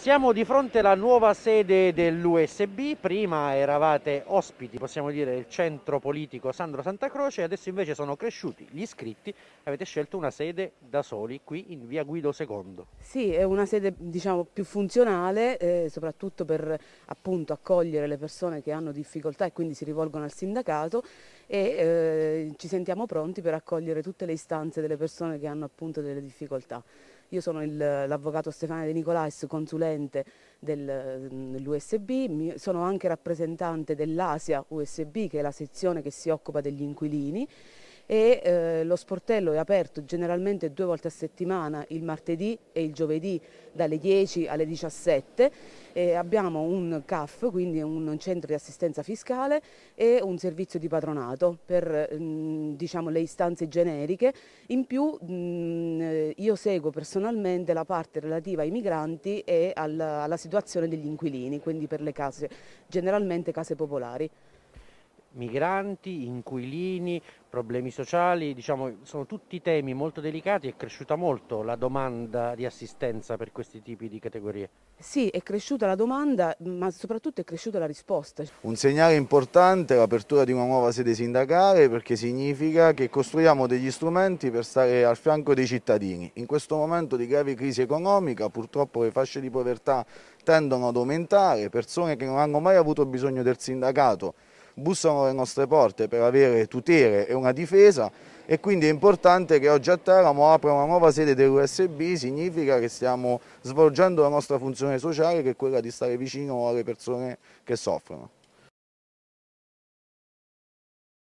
Siamo di fronte alla nuova sede dell'USB, prima eravate ospiti, possiamo dire, del centro politico Sandro Santa Croce, adesso invece sono cresciuti gli iscritti, avete scelto una sede da soli qui in via Guido II. Sì, è una sede diciamo, più funzionale, eh, soprattutto per appunto, accogliere le persone che hanno difficoltà e quindi si rivolgono al sindacato e eh, ci sentiamo pronti per accogliere tutte le istanze delle persone che hanno appunto, delle difficoltà. Io sono l'avvocato Stefano De Nicolais, consulente del, mm, dell'USB, sono anche rappresentante dell'Asia USB, che è la sezione che si occupa degli inquilini e eh, lo sportello è aperto generalmente due volte a settimana, il martedì e il giovedì dalle 10 alle 17. E abbiamo un CAF, quindi un centro di assistenza fiscale e un servizio di patronato per mm, diciamo, le istanze generiche. In più mm, io seguo personalmente la parte relativa ai migranti e alla situazione degli inquilini, quindi per le case, generalmente case popolari migranti, inquilini, problemi sociali, diciamo, sono tutti temi molto delicati, è cresciuta molto la domanda di assistenza per questi tipi di categorie. Sì, è cresciuta la domanda, ma soprattutto è cresciuta la risposta. Un segnale importante è l'apertura di una nuova sede sindacale perché significa che costruiamo degli strumenti per stare al fianco dei cittadini. In questo momento di grave crisi economica, purtroppo le fasce di povertà tendono ad aumentare, persone che non hanno mai avuto bisogno del sindacato bussano alle nostre porte per avere tutele e una difesa e quindi è importante che oggi a Teramo apra una nuova sede dell'USB, significa che stiamo svolgendo la nostra funzione sociale che è quella di stare vicino alle persone che soffrono.